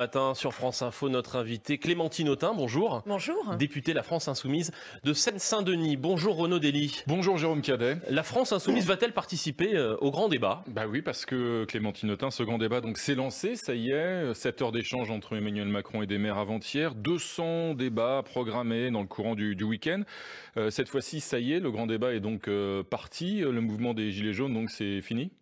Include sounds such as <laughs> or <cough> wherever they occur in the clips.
Matin sur France Info, notre invité Clémentine Autin, bonjour. Bonjour. Députée La France Insoumise de Seine-Saint-Denis. Bonjour Renaud Dely. Bonjour Jérôme Cadet. La France Insoumise va-t-elle participer euh, au grand débat Bah oui, parce que Clémentine Autin, ce grand débat donc s'est lancé, ça y est. 7 heures d'échange entre Emmanuel Macron et des maires avant-hier. 200 débats programmés dans le courant du, week-end. Euh, cette fois-ci, ça y est, le grand débat est donc euh, parti. Le mouvement des Gilets jaunes, donc c'est fini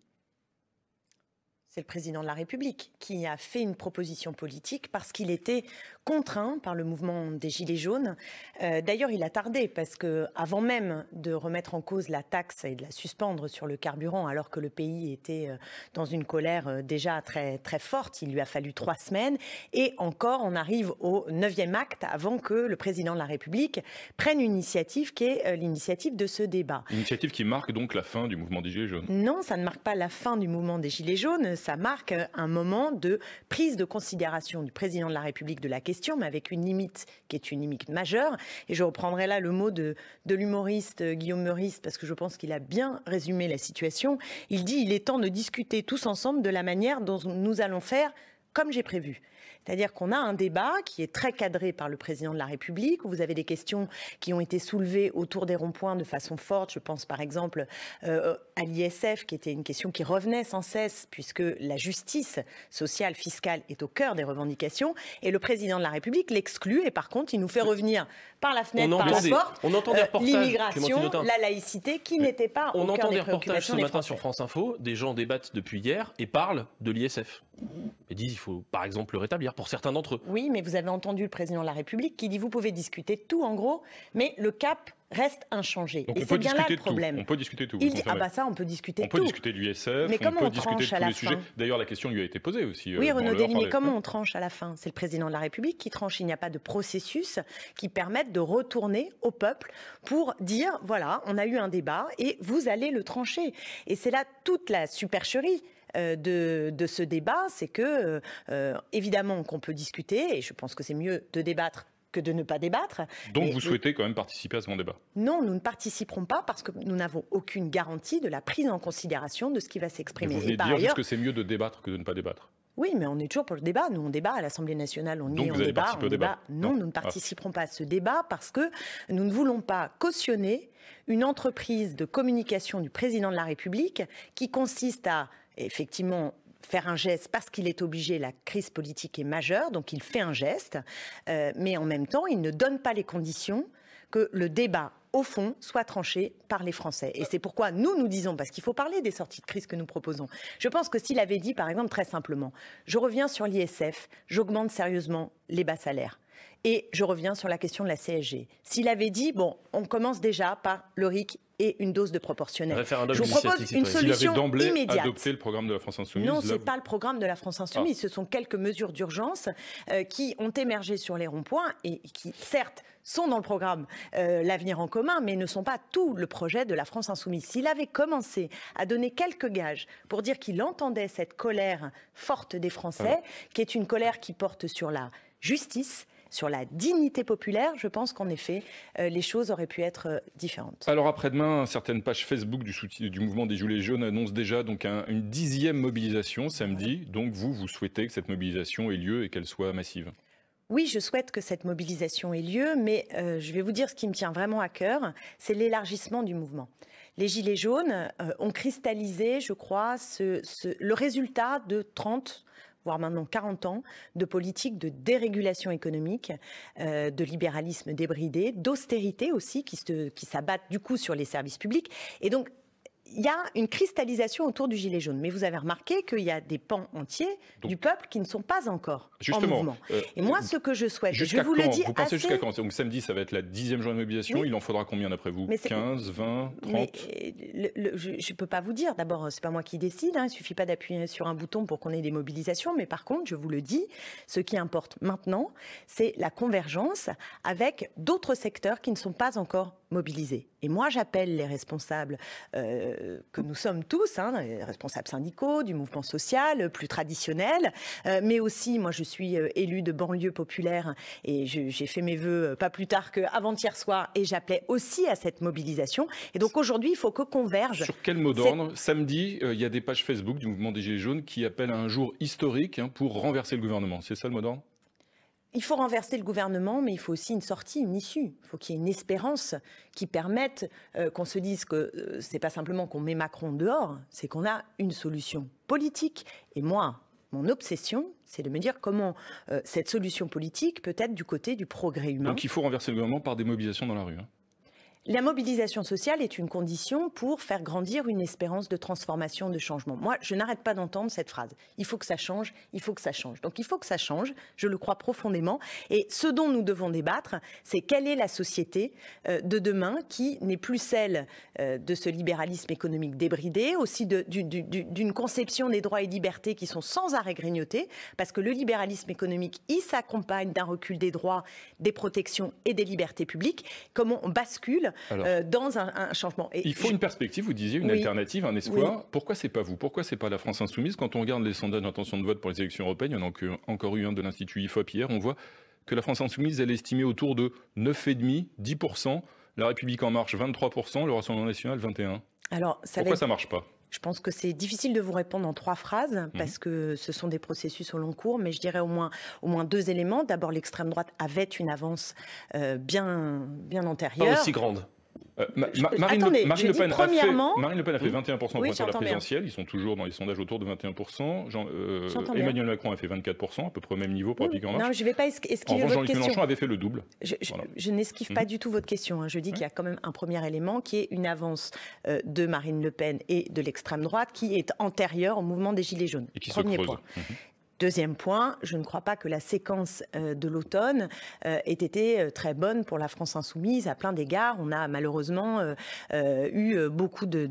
c'est le président de la République qui a fait une proposition politique parce qu'il était contraint par le mouvement des Gilets jaunes. Euh, d'ailleurs, il a tardé parce que, avant même de remettre en cause la taxe et de la suspendre sur le carburant, alors que le pays était euh, dans une colère euh, déjà très, très forte, il lui a fallu trois semaines. Et encore, on arrive au neuvième acte avant que le président de la République prenne une initiative qui est l'initiative de ce débat. Une initiative qui marque donc la fin du mouvement des Gilets jaunes Non, ça ne marque pas la fin du mouvement des Gilets jaunes, ça marque un moment de prise de considération du président de la République de la question mais avec une limite qui est une limite majeure. Et je reprendrai là le mot de, de l'humoriste euh, Guillaume Meurice, parce que je pense qu'il a bien résumé la situation. Il dit il est temps de discuter tous ensemble de la manière dont nous allons faire comme j'ai prévu. C'est-à-dire qu'on a un débat qui est très cadré par le président de la République, où vous avez des questions qui ont été soulevées autour des ronds-points de façon forte. Je pense par exemple euh, à l'ISF, qui était une question qui revenait sans cesse, puisque la justice sociale, fiscale est au cœur des revendications. Et le président de la République l'exclut, et par contre, il nous fait revenir par la fenêtre, par la porte, euh, l'immigration, la laïcité, qui n'était pas au cœur des, des reportages ce matin sur France Info, des gens débattent depuis hier et parlent de l'ISF. Ils disent qu'il faut par exemple le rétablir pour certains d'entre eux. Oui, mais vous avez entendu le président de la République qui dit vous pouvez discuter tout en gros, mais le cap reste inchangé. et c'est bien là le problème. On peut discuter tout. Il dit, ah bah ça, on peut discuter tout. On peut discuter de l'USF, mais comment on, peut discuter de tous D'ailleurs, la question lui a été posée aussi. Euh, oui, Renaud Dely, mais comment on tranche à la fin C'est le président de la République qui tranche. Il n'y a pas de processus qui permette de retourner au peuple pour dire, voilà, on a eu un débat et vous allez le trancher. Et c'est là toute la supercherie euh, de, de, ce débat, c'est que, euh, euh, évidemment, qu'on peut discuter, et je pense que c'est mieux de débattre que de ne pas débattre. Donc vous souhaitez quand même participer à ce bon débat Non, nous ne participerons pas parce que nous n'avons aucune garantie de la prise en considération de ce qui va s'exprimer. Vous venez Et dire que c'est mieux de débattre que de ne pas débattre. Oui, mais on est toujours pour le débat. Nous, on débat à l'Assemblée nationale, on y est, on débat, on débat. débat. Non, ah. nous ne participerons ah. pas à ce débat parce que nous ne voulons pas cautionner une entreprise de communication du président de la République qui consiste à effectivement faire un geste parce qu'il est obligé, la crise politique est majeure, donc il fait un geste, euh, mais en même temps, il ne donne pas les conditions que le débat au fond, soit tranché par les Français. Et c'est pourquoi nous, nous disons, parce qu'il faut parler des sorties de crise que nous proposons. Je pense que s'il avait dit, par exemple, très simplement, je reviens sur l'ISF, j'augmente sérieusement les bas salaires. Et je reviens sur la question de la CSG. S'il avait dit, bon, on commence déjà par le RIC et une dose de proportionnelle. Je vous propose une solution immédiate. adopté le programme de la France Insoumise Non, ce n'est pas le programme de la France Insoumise. Ah. Ce sont quelques mesures d'urgence euh, qui ont émergé sur les ronds-points et qui, certes, sont dans le programme euh, L'avenir en commun, mais ne sont pas tout le projet de la France insoumise. S'il avait commencé à donner quelques gages pour dire qu'il entendait cette colère forte des Français, qui est une colère qui porte sur la justice, sur la dignité populaire, je pense qu'en effet, euh, les choses auraient pu être euh, différentes. Alors après-demain, certaines pages Facebook du, du mouvement des Gilets jaunes annoncent déjà donc une dixième mobilisation samedi. Donc vous, vous souhaitez que cette mobilisation ait lieu et qu'elle soit massive oui, je souhaite que cette mobilisation ait lieu, mais euh, je vais vous dire ce qui me tient vraiment à cœur, c'est l'élargissement du mouvement. Les Gilets jaunes ont cristallisé, je crois, le résultat de 30 voire maintenant 40 ans, de politique de dérégulation économique, euh, de libéralisme débridé, d'austérité aussi, qui s'abattent du coup sur les services publics. Et donc, il y a une cristallisation autour du gilet jaune. Mais vous avez remarqué qu'il y a des pans entiers du peuple qui ne sont pas encore en mouvement. Euh, et moi, ce que je souhaite, je vous le dis Vous pensez jusqu'à quand Donc samedi, ça va être la dixième journée de mobilisation. Il en faudra combien d'après vous 15, 20, 30 Je ne peux pas vous dire. D'abord, c'est pas moi qui décide. Hein. Il suffit pas d'appuyer sur un bouton pour qu'on ait des mobilisations. Mais par contre, je vous le dis, ce qui importe maintenant, c'est la convergence avec d'autres secteurs qui ne sont pas encore Mobiliser. Et moi, j'appelle les responsables euh, que nous sommes tous, hein, les responsables syndicaux, du mouvement social, plus traditionnel, euh, mais aussi, moi, je suis élu euh, élue de banlieue populaire et j'ai fait mes voeux pas plus tard qu'avant-hier soir, et j'appelais aussi à cette mobilisation. Et donc aujourd'hui, il faut que converge. Sur quel mot d'ordre Samedi, il y a des pages Facebook du mouvement des Gilets jaunes qui appellent à un jour historique hein, pour renverser le gouvernement. C'est ça le mot d'ordre il faut renverser le gouvernement, mais il faut aussi une sortie, une issue. Il faut qu'il y ait une espérance qui permette euh, qu'on se dise que euh, c'est pas simplement qu'on met Macron dehors, c'est qu'on a une solution politique. Et moi, mon obsession, c'est de me dire comment euh, cette solution politique peut être du côté du progrès humain. Donc il faut renverser le gouvernement par des mobilisations dans la rue. Hein. La mobilisation sociale est une condition pour faire grandir une espérance de transformation, de changement. Moi, je n'arrête pas d'entendre cette phrase. Il faut que ça change, il faut que ça change. Donc il faut que ça change, je le crois profondément. Et ce dont nous devons débattre, c'est quelle est la société euh, de demain qui n'est plus celle euh, de ce libéralisme économique débridé, aussi d'une conception des droits et libertés qui sont sans arrêt grignotés, parce que le libéralisme économique, il s'accompagne d'un recul des droits, des protections et des libertés publiques. Comment on bascule euh, dans un, changement. il faut une perspective, vous disiez, une alternative, un espoir. Pourquoi c'est pas vous Pourquoi c'est pas la France insoumise Quand on regarde les sondages d'intention de vote pour les élections européennes, il y en a encore eu un de l'Institut IFOP hier, on voit que la France insoumise, elle est estimée autour de 9,5, 10%, la République en marche 23%, le Rassemblement national 21%. Alors, ça Pourquoi ça marche pas je pense que c'est difficile de vous répondre en trois phrases mmh. parce que ce sont des processus au long cours, mais je dirais au moins, au moins deux éléments. D'abord, l'extrême droite avait une avance euh, bien, bien antérieure. Pas aussi grande. Euh, Marine, Le, Pen Marine, Le Pen a fait, 21% oui, pour la présidentielle. Ils sont toujours dans les sondages autour de 21%. Euh, Emmanuel Macron a fait 24%, à peu près au même niveau pour la Non, je ne vais pas esquiver en revanche, votre Mélenchon avait fait le double. Je, n'esquive pas mhm. du tout votre question. Hein. Je dis qu'il y a mhm. quand même un premier élément qui est une avance euh, de Marine Le Pen et de l'extrême droite qui est antérieure au mouvement des Gilets jaunes. premier point. Mhm. Deuxième point, je ne crois pas que la séquence euh, de l'automne euh, ait été euh, très bonne pour la France insoumise à plein d'égards. On a malheureusement eu beaucoup de,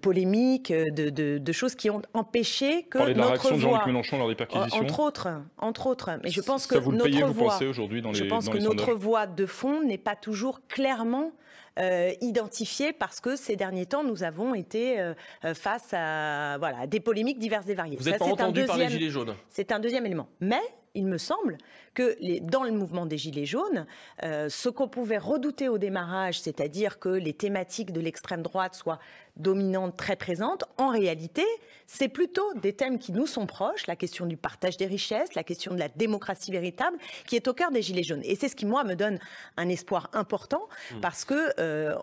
polémiques, de, choses qui ont empêché que notre la de Mélenchon lors des perquisitions. Entre autres, entre autres. Mais je pense que notre aujourd'hui je notre voix de fond n'est pas toujours clairement euh, identifié parce que ces derniers temps, nous avons été euh, euh, face à voilà, des polémiques diverses et variées. Vous n'êtes pas entendu par les Gilets jaunes. C'est un deuxième élément. Mais il me semble que les, dans le mouvement des Gilets jaunes, euh, ce qu'on pouvait redouter au démarrage, c'est-à-dire que les thématiques de l'extrême droite soient dominantes très présentes, en réalité, c'est plutôt des thèmes qui nous sont proches, la question du partage des richesses, la question de la démocratie véritable, qui est au cœur des Gilets jaunes. Et c'est ce qui, moi, me donne un espoir important, hmm. parce que euh,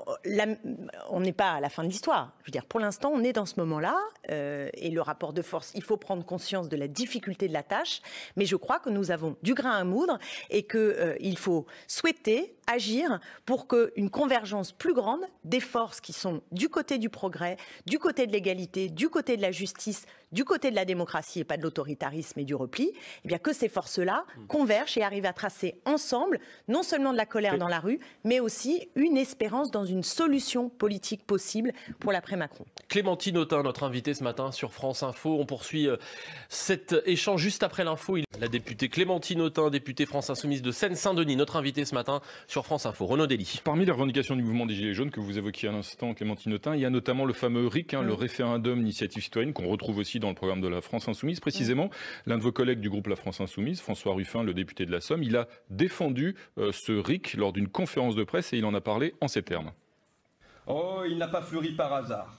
on n'est pas à la fin de l'histoire. Je veux dire, pour l'instant, on est dans ce moment-là, euh, et le rapport de force, il faut prendre conscience de la difficulté de la tâche, mais je crois que nous avons du grain à moudre et qu'il euh, faut souhaiter agir pour qu'une convergence plus grande des forces qui sont du côté du progrès, du côté de l'égalité, du côté de la justice du côté de la démocratie et pas de l'autoritarisme et du repli, eh bien que ces forces-là mmh. convergent et arrivent à tracer ensemble non seulement de la colère dans la rue, mais aussi une espérance dans une solution politique possible pour l'après-Macron. Clémentine Autain, notre invitée ce matin sur France Info. On poursuit euh, cet échange juste après l'info. La députée Clémentine Autain, députée France Insoumise de Seine-Saint-Denis, notre invitée ce matin sur France Info. Renaud Dely. Parmi les revendications du mouvement des Gilets jaunes que vous évoquiez à l'instant, Clémentine Autain, il y a notamment le fameux RIC, hein, mmh. le référendum d'initiative citoyenne, qu'on retrouve aussi dans dans le programme de la France Insoumise. Précisément, l'un de vos collègues du groupe La France Insoumise, François Ruffin, le député de la Somme, il a défendu euh, ce RIC lors d'une conférence de presse et il en a parlé en ces termes. Oh, il n'a pas fleuri par hasard.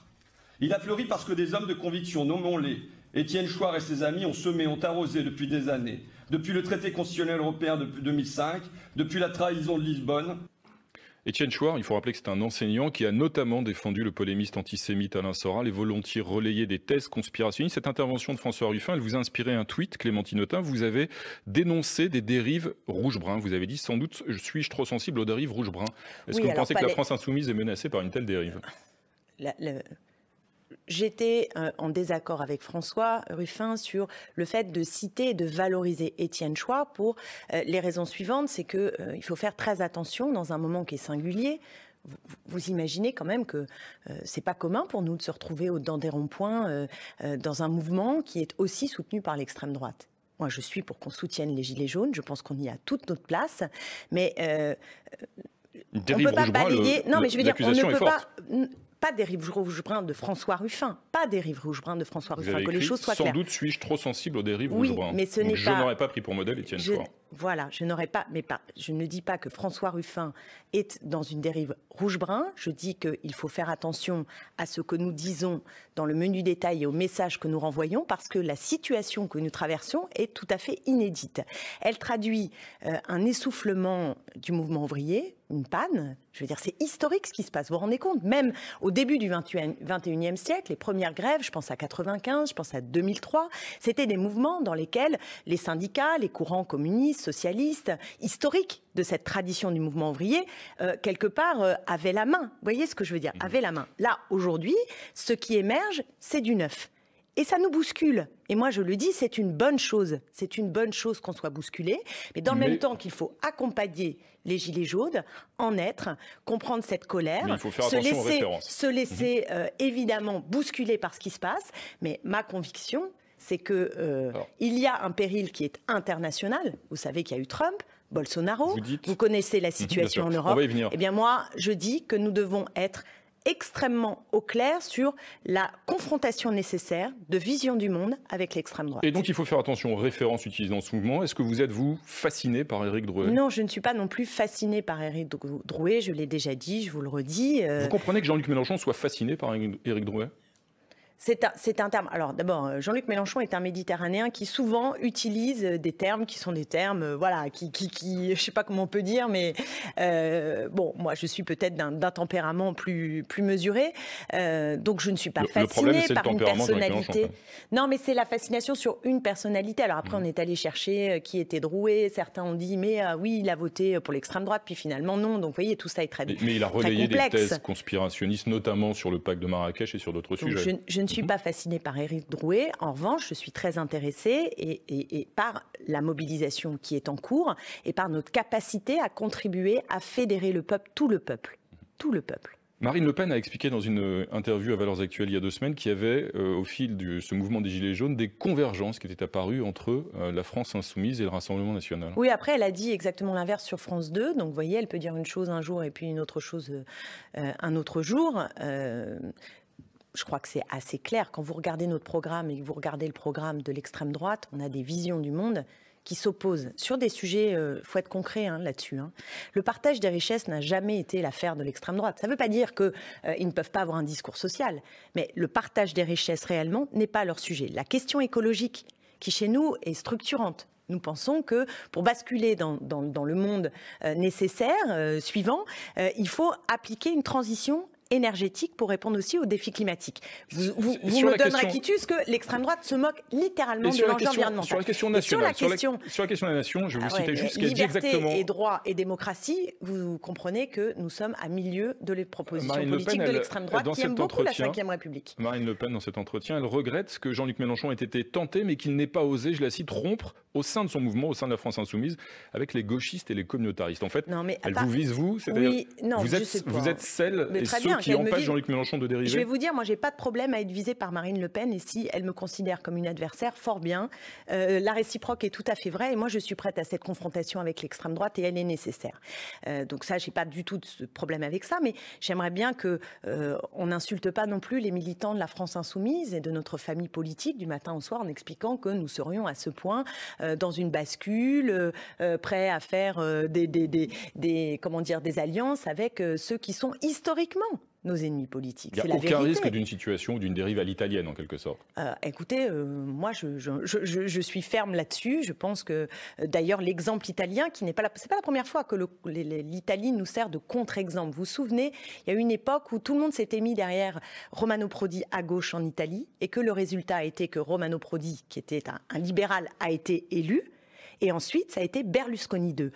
Il a fleuri parce que des hommes de conviction, nommons-les, Étienne Chouard et ses amis ont semé, ont arrosé depuis des années, depuis le traité constitutionnel européen de 2005, depuis la trahison de Lisbonne, Étienne Chouard, il faut rappeler que c'est un enseignant qui a notamment défendu le polémiste antisémite Alain Soral et volontiers relayé des thèses conspirationnistes. Cette intervention de François Ruffin, elle vous a inspiré un tweet, Clémentine Autain. Vous avez dénoncé des dérives rouge-brun. Vous avez dit sans doute suis-je trop sensible aux dérives rouge-brun Est-ce que vous pensez que la France insoumise est menacée par une telle dérive j'étais euh, en désaccord avec François Ruffin sur le fait de citer et de valoriser Étienne choix pour euh, les raisons suivantes. C'est qu'il euh, il faut faire très attention dans un moment qui est singulier vous imaginez quand même que ce c'est pas commun pour nous de se retrouver au-dedans des ronds-points dans un mouvement qui est aussi soutenu par l'extrême droite. Moi, je suis pour qu'on soutienne les Gilets jaunes, je pense qu'on y a toute notre place, mais on ne peut pas balayer. non, mais je veux dire, on ne peut pas pas des rives rouges bruns de François Ruffin, pas des rives rouges bruns de François Ruffin, que les choses soient sans claires. Sans doute suis-je trop sensible aux dérives rouges bruns. Mais ce n'est Je n'aurais pas pris pour modèle Étienne voilà, je n'aurais pas, mais pas, je ne dis pas que François Ruffin est dans une dérive rouge-brun. Je dis qu'il faut faire attention à ce que nous disons dans le menu détail et au message que nous renvoyons, parce que la situation que nous traversons est tout à fait inédite. Elle traduit euh, un essoufflement du mouvement ouvrier, une panne. Je veux dire, c'est historique ce qui se passe. Vous vous rendez compte Même au début du 21e siècle, les premières grèves, je pense à 95, je pense à 2003, c'était des mouvements dans lesquels les syndicats, les courants communistes socialiste, historique de cette tradition du mouvement ouvrier, euh, quelque part, euh, avait la main. Vous voyez ce que je veux dire mm-hmm. Avait la main. Là, aujourd'hui, ce qui émerge, c'est du neuf. Et ça nous bouscule. Et moi, je le dis, c'est une bonne chose. C'est une bonne chose qu'on soit bousculé. Mais dans le même temps qu'il faut accompagner les Gilets jaunes, en être, comprendre cette colère, se laisser, euh, évidemment bousculer par ce qui se passe. Mais ma conviction, c'est que euh, il y a un péril qui est international. Vous savez qu'il y a eu Trump, Bolsonaro. Vous, connaissez la mhm, situation en Europe. On va venir. Eh bien moi, je dis que nous devons être extrêmement au clair sur la confrontation nécessaire de vision du monde avec l'extrême droite. Et donc il faut faire attention aux références utilisées dans ce mouvement. Est-ce que vous êtes, vous, fasciné par Éric Drouet Non, je ne suis pas non plus fasciné par Éric Drouet, je l'ai déjà dit, je vous le redis. Euh, vous comprenez que Jean-Luc Mélenchon soit fasciné par Éric Drouet c'est un, terme. Alors d'abord, euh, Jean-Luc Mélenchon est un Méditerranéen qui souvent utilise euh, des termes qui sont des termes, euh, voilà, qui, qui, ne je sais pas comment on peut dire, mais bon, moi je suis peut-être d'un tempérament plus, plus mesuré, donc je ne suis pas fasciné par une personnalité. Non, mais c'est la fascination sur une personnalité. Alors après, mmh. on est allé chercher qui était droué. Certains ont dit, mais ah oui, il a voté pour l'extrême droite, puis finalement non. Donc vous voyez, tout ça est très. Mais, mais il a relayé des thèses conspirationnistes, notamment sur le pacte de Marrakech et sur d'autres sujets ne suis mhm. pas fascinée par Éric Drouet. En revanche, je suis très intéressée et, par la mobilisation qui est en cours et par notre capacité à contribuer à fédérer le peuple, tout le peuple, tout le peuple. Marine Le Pen a expliqué dans une euh, interview à Valeurs Actuelles il y a deux semaines qu'il y avait, euh, au fil de ce mouvement des Gilets jaunes, des convergences qui étaient apparues entre euh, la France insoumise et le Rassemblement national. Oui, après, elle a dit exactement l'inverse sur France 2. Donc, vous voyez, elle peut dire une chose un jour et puis une autre chose un autre jour je crois que c'est assez clair. Quand vous regardez notre programme et que vous regardez le programme de l'extrême droite, on a des visions du monde qui s'opposent sur des sujets, il euh, faut être concret hein, là-dessus. Hein. Le partage des richesses n'a jamais été l'affaire de l'extrême droite. Ça ne veut pas dire qu'ils euh, ne peuvent pas avoir un discours social, mais le partage des richesses réellement n'est pas leur sujet. La question écologique, qui chez nous est structurante, nous pensons que pour basculer dans, le monde euh, nécessaire, suivant, il faut appliquer une transition énergétique pour répondre aussi aux défis climatiques. Vous, vous, vous me donnez question... quitus que l'extrême droite se moque littéralement de l'enjeu environnemental. Sur la question nationale, sur la question, la, de la nation, je vais vous ah citer juste ce qu'elle dit exactement. et droit et démocratie, vous comprenez que nous sommes à milieu de les propositions politiques de l'extrême droite dans qui aime beaucoup la Ve République. Marine Le Pen, dans cet entretien, elle regrette que Jean-Luc Mélenchon ait été tenté, mais qu'il n'ait pas osé, je la cite, rompre au sein de son mouvement, au sein de la France Insoumise, avec les gauchistes et les communautaristes. En fait, non, mais, elle vous vise, vous, c'est-à-dire vous, vous êtes celle et ceux Hein, qui empêche Jean-Luc Mélenchon de dériver Je vais vous dire, moi, j'ai pas de problème à être visée par Marine Le Pen, et si elle me considère comme une adversaire, fort bien. Euh, la réciproque est tout à fait vraie, et moi, je suis prête à cette confrontation avec l'extrême droite, et elle est nécessaire. Euh, donc ça, j'ai pas du tout de problème avec ça, mais j'aimerais bien que euh, on n'insulte pas non plus les militants de la France insoumise et de notre famille politique du matin au soir en expliquant que nous serions à ce point dans une bascule, prêts à faire des, des, des, comment dire, des alliances avec ceux qui sont historiquement nos ennemis politiques. Il n'y a aucun risque d'une situation ou d'une dérive à l'italienne, en quelque sorte. Euh, écoutez, euh, moi, je, suis ferme là-dessus. Je pense que, euh, d'ailleurs, l'exemple italien, qui n'est pas la, première fois que l'Italie nous sert de contre-exemple. Vous vous souvenez, il y a une époque où tout le monde s'était mis derrière Romano Prodi à gauche en Italie, et que le résultat a été que Romano Prodi, qui était un libéral, a été élu. Et ensuite, ça a été Berlusconi II.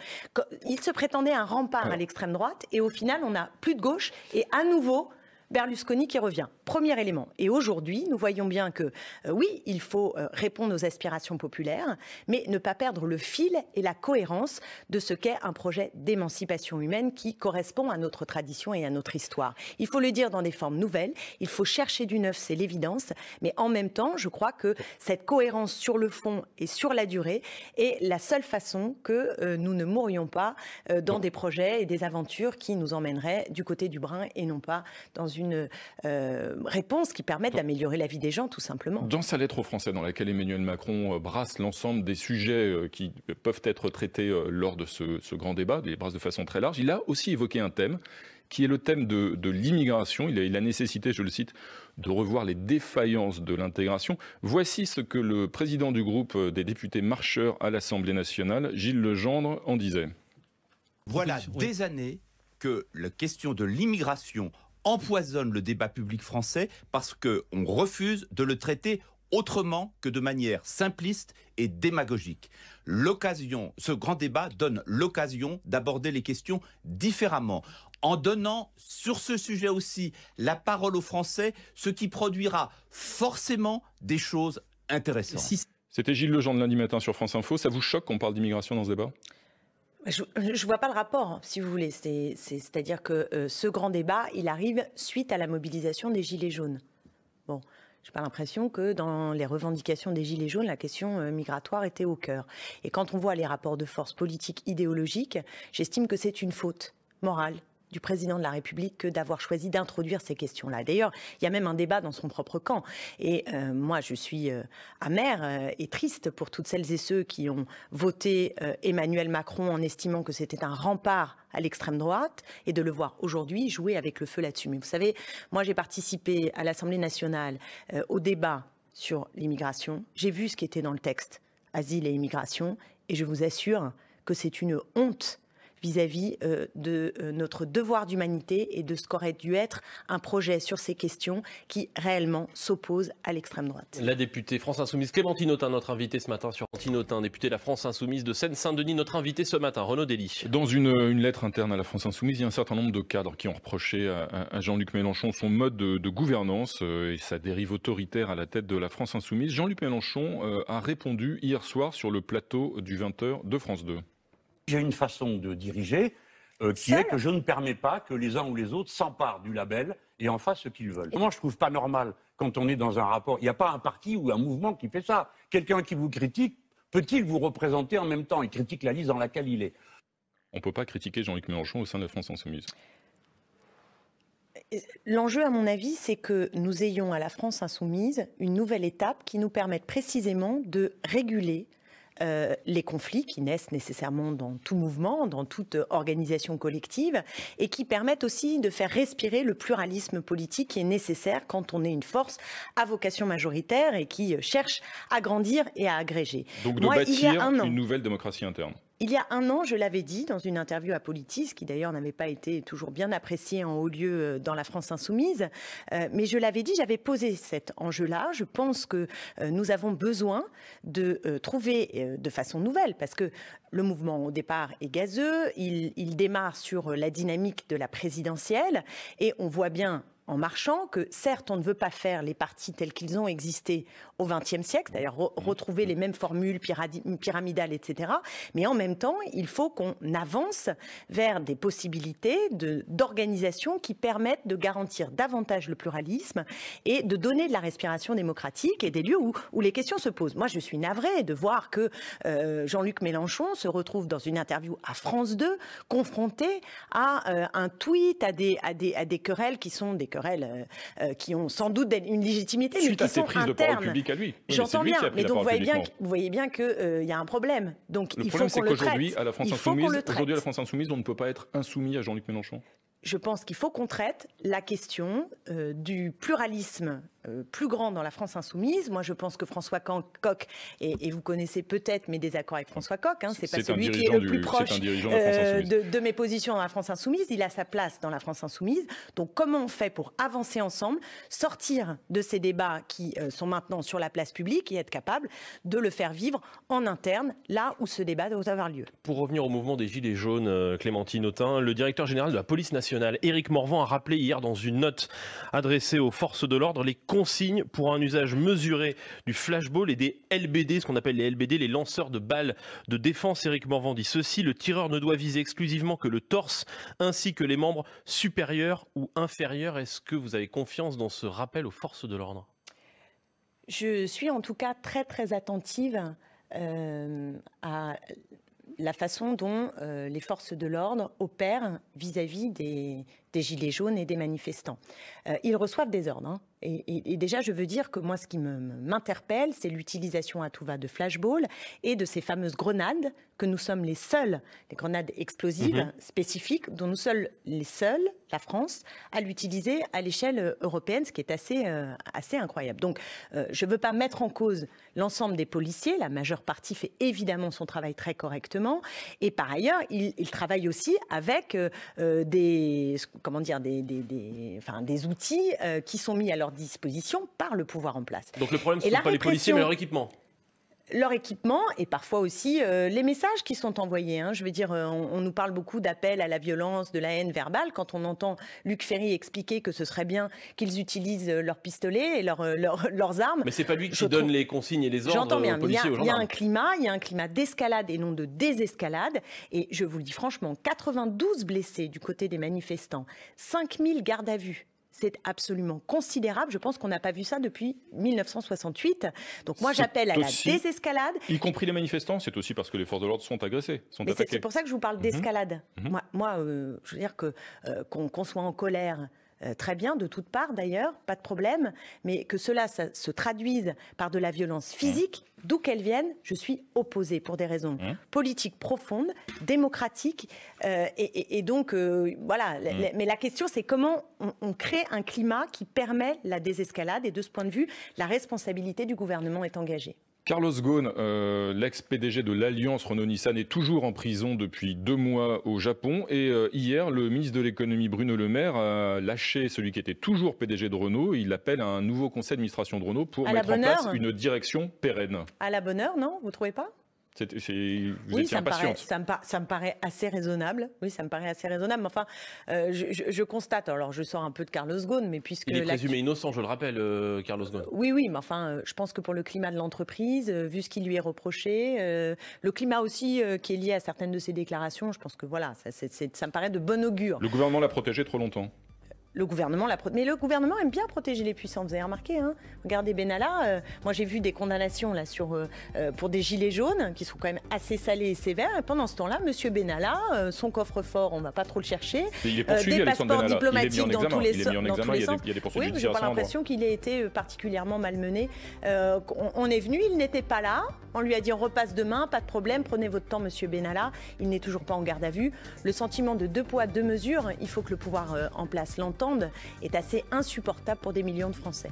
Il se prétendait un rempart à l'extrême droite et au final, on a plus de gauche et à nouveau Berlusconi qui revient. Premier élément. Et aujourd'hui, nous voyons bien que euh, oui, il faut euh, répondre aux aspirations populaires, mais ne pas perdre le fil et la cohérence de ce qu'est un projet d'émancipation humaine qui correspond à notre tradition et à notre histoire. Il faut le dire dans des formes nouvelles, il faut chercher du neuf, c'est l'évidence, mais en même temps, je crois que cette cohérence sur le fond et sur la durée est la seule façon que euh, nous ne mourions pas dans des projets et des aventures qui nous emmèneraient du côté du brin et non pas dans une une euh, réponse qui permet d'améliorer la vie des gens, tout simplement. Dans sa lettre aux Français, dans laquelle Emmanuel Macron euh, brasse l'ensemble des sujets euh, qui peuvent être traités lors de ce, grand débat, il les brasse de façon très large, il a aussi évoqué un thème qui est le thème de, l'immigration. Il a, la nécessité, je le cite, de revoir les défaillances de l'intégration. Voici ce que le président du groupe des députés marcheurs à l'Assemblée nationale, Gilles Legendre, en disait. Voilà des années que la question de l'immigration empoisonne le débat public français parce qu'on refuse de le traiter autrement que de manière simpliste et démagogique. L'occasion, ce grand débat donne l'occasion d'aborder les questions différemment, en donnant sur ce sujet aussi la parole aux Français, ce qui produira forcément des choses intéressantes. C'était Gilles Lejean de lundi matin sur France Info. Ça vous choque qu'on parle d'immigration dans ce débat je ne vois pas le rapport, hein, si vous voulez. C'est-à-dire que euh, ce grand débat, il arrive suite à la mobilisation des Gilets jaunes. Bon, je n'ai pas l'impression que dans les revendications des Gilets jaunes, la question euh, migratoire était au cœur. Et quand on voit les rapports de force politiques idéologiques, j'estime que c'est une faute morale du président de la République que d'avoir choisi d'introduire ces questions-là. D'ailleurs, il y a même un débat dans son propre camp. Et euh, moi, je suis euh, amère euh, et triste pour toutes celles et ceux qui ont voté Emmanuel Macron en estimant que c'était un rempart à l'extrême droite et de le voir aujourd'hui jouer avec le feu là-dessus. Mais vous savez, moi, j'ai participé à l'Assemblée nationale au débat sur l'immigration. J'ai vu ce qui était dans le texte, asile et immigration, et je vous assure que c'est une honte vis-à-vis euh, de euh, notre devoir d'humanité et de ce qu'aurait dû être un projet sur ces questions qui réellement s'oppose à l'extrême droite. La députée France Insoumise Clémentine Autain, notre invitée ce matin sur Antinotin, députée de la France Insoumise de Seine-Saint-Denis, notre invitée ce matin, Renaud Dely. Dans une, lettre interne à la France Insoumise, il y a un certain nombre de cadres qui ont reproché à, Jean-Luc Mélenchon son mode de, de, gouvernance euh, et sa dérive autoritaire à la tête de la France Insoumise. Jean-Luc Mélenchon a répondu hier soir sur le plateau du 20h de France 2. J'ai une façon de diriger euh, qui est que je ne permets pas que les uns ou les autres s'emparent du label et en fassent ce qu'ils veulent. Moi, je trouve pas normal quand on est dans un rapport. Il n'y a pas un parti ou un mouvement qui fait ça. Quelqu'un qui vous critique peut-il vous représenter en même temps Il critique la liste dans laquelle il est. On ne peut pas critiquer Jean-Luc Mélenchon au sein de France Insoumise. Euh, l'enjeu, à mon avis, c'est que nous ayons à la France insoumise une nouvelle étape qui nous permette précisément de réguler euh, les conflits qui naissent nécessairement dans tout mouvement, dans toute euh, organisation collective, et qui permettent aussi de faire respirer le pluralisme politique qui est nécessaire quand on est une force à vocation majoritaire et qui euh, cherche à grandir et à agréger. Donc de bâtir une nouvelle démocratie interne. Il y a un an, je l'avais dit dans une interview à Politis, qui d'ailleurs n'avait pas été toujours bien appréciée en haut lieu euh, dans la France insoumise, euh, mais je l'avais dit, j'avais posé cet enjeu-là. Je pense que euh, nous avons besoin de trouver de façon nouvelle, parce que le mouvement au départ est gazeux, il démarre sur la dynamique de la présidentielle, et on voit bien en marchant, que certes, on ne veut pas faire les partis tels qu'ils ont existé au XXe siècle, d'ailleurs mm. retrouver les mêmes formules pyramidales, etc. Mais en même temps, il faut qu'on avance vers des possibilités d'organisation qui permettent de garantir davantage le pluralisme et de donner de la respiration démocratique et des lieux où, où les questions se posent. Moi, je suis navrée de voir que euh, Jean-Luc Mélenchon se retrouve dans une interview à France 2 confronté à euh, un tweet, à des, à à des querelles qui sont des querelles euh, euh, qui ont sans doute une légitimité, mais qui à sont prises internes. de publique à lui. J'entends bien, mais donc vous voyez bien, vous que euh, il y a un problème. Donc le problème, c'est qu'aujourd'hui, à la France insoumise, France insoumise, on ne peut pas être insoumis à Jean-Luc Mélenchon je pense qu'il faut qu'on traite la question du pluralisme euh, plus grand dans la France insoumise. Moi, je pense que François Coq, et, vous connaissez peut-être mes désaccords avec François Coq, hein, c'est pas celui qui est le plus proche euh, de, mes positions dans la France insoumise. Il a sa place dans la France insoumise. Donc, comment on fait pour avancer ensemble, sortir de ces débats qui euh, sont maintenant sur la place publique et être capable de le faire vivre en interne, là où ce débat doit avoir lieu. Pour revenir au mouvement des Gilets jaunes, Clémentine Autain, le directeur général de la police nationale, Éric Morvan, a rappelé hier dans une note adressée aux forces de l'ordre les consigne pour un usage mesuré du flashball et des LBD, ce qu'on appelle les LBD, les lanceurs de balles de défense. Eric Morvan dit ceci, le tireur ne doit viser exclusivement que le torse ainsi que les membres supérieurs ou inférieurs. Est-ce que vous avez confiance dans ce rappel aux forces de l'ordre Je suis en tout cas très très attentive euh, à la façon dont euh, les forces de l'ordre opèrent vis à -vis des des Gilets jaunes et des manifestants. Euh, ils reçoivent des ordres. Hein. Et, déjà, je veux dire que moi, ce qui m'interpelle, c'est l'utilisation à tout va de flashball et de ces fameuses grenades que nous sommes les seuls, les grenades explosives mhm. spécifiques, dont nous sommes les seuls, la France, à l'utiliser à l'échelle euh, européenne, ce qui est assez, euh, assez incroyable. Donc, euh, je ne veux pas mettre en cause l'ensemble des policiers. La majeure partie fait évidemment son travail très correctement. Et par ailleurs, ils, travaillent aussi avec des, comment dire, des, enfin, des outils qui sont mis à leur disposition par le pouvoir en place. Donc, le problème, ce ne sont pas les policiers, mais leur équipement leur équipement et parfois aussi euh, les messages qui sont envoyés. Hein. Je veux dire, euh, on, nous parle beaucoup d'appels à la violence, de la haine verbale. Quand on entend Luc Ferry expliquer que ce serait bien qu'ils utilisent leurs pistolets et euh, <laughs> leurs, armes. Mais c'est pas lui qui donne les consignes et les ordres. J'entends bien, il y, a un climat, il y a un climat d'escalade et non de désescalade. Et je vous le dis franchement, 92 blessés du côté des manifestants, 5000 gardes à vue, c'est absolument considérable. Je pense qu'on n'a pas vu ça depuis 1968. Donc moi, j'appelle à la désescalade. Y compris les manifestants, c'est aussi parce que les forces de l'ordre sont agressées, sont attaquées. C'est pour ça que je vous parle mhm. d'escalade. Mhm. Moi, euh, je veux dire que euh, qu'on soit en colère, euh, très bien, de toutes parts d'ailleurs, pas de problème, mais que cela se traduise par de la violence mmh. physique, d'où qu'elle vienne, je suis opposée pour des raisons mmh. politiques profondes, démocratiques, euh, et, donc euh, voilà. Mmh. mais la question, c'est comment on, crée un climat qui permet la désescalade, et de ce point de vue, la responsabilité du gouvernement est engagée. Carlos Ghosn, euh, l'ex-PDG de l'Alliance Renault-Nissan, est toujours en prison depuis deux mois au Japon. Et euh, hier, le ministre de l'économie Bruno Le Maire a lâché celui qui était toujours PDG de Renault. Il appelle à un nouveau conseil d'administration de Renault pour mettre en place une direction pérenne. À la bonne heure, non Vous ne trouvez pas c'est oui, ça me, paraît, assez raisonnable. Oui, ça me paraît assez raisonnable. enfin, euh, je, constate, alors je sors un peu de Carlos Ghosn, mais puisque... Il est présumé innocent, je le rappelle, euh, Carlos Ghosn. Oui, oui, mais enfin, euh, je pense que pour le climat de l'entreprise, vu ce qui lui est reproché, le climat aussi qui est lié à certaines de ses déclarations, je pense que voilà, ça, ça me paraît de bon augure. Le gouvernement l'a protégé trop longtemps le gouvernement la Mais le gouvernement aime bien protéger les puissants, vous avez remarqué. Hein Regardez Benalla, euh, moi j'ai vu des condamnations là sur, euh, euh, pour des gilets jaunes qui sont quand même assez salés et sévères. Et pendant ce temps-là, Monsieur Benalla, son coffre-fort, on ne va pas trop le chercher. Il est poursuivi, des passeports diplomatiques dans tous les, sens. Il y a des, pas l'impression qu'il ait été particulièrement malmené. On, on, est venu, il n'était pas là. On lui a dit on repasse demain, pas de problème, prenez votre temps, Monsieur Benalla. Il n'est toujours pas en garde à vue. Le sentiment de deux poids deux mesures, il faut que le pouvoir en place l'entende est assez insupportable pour des millions de Français.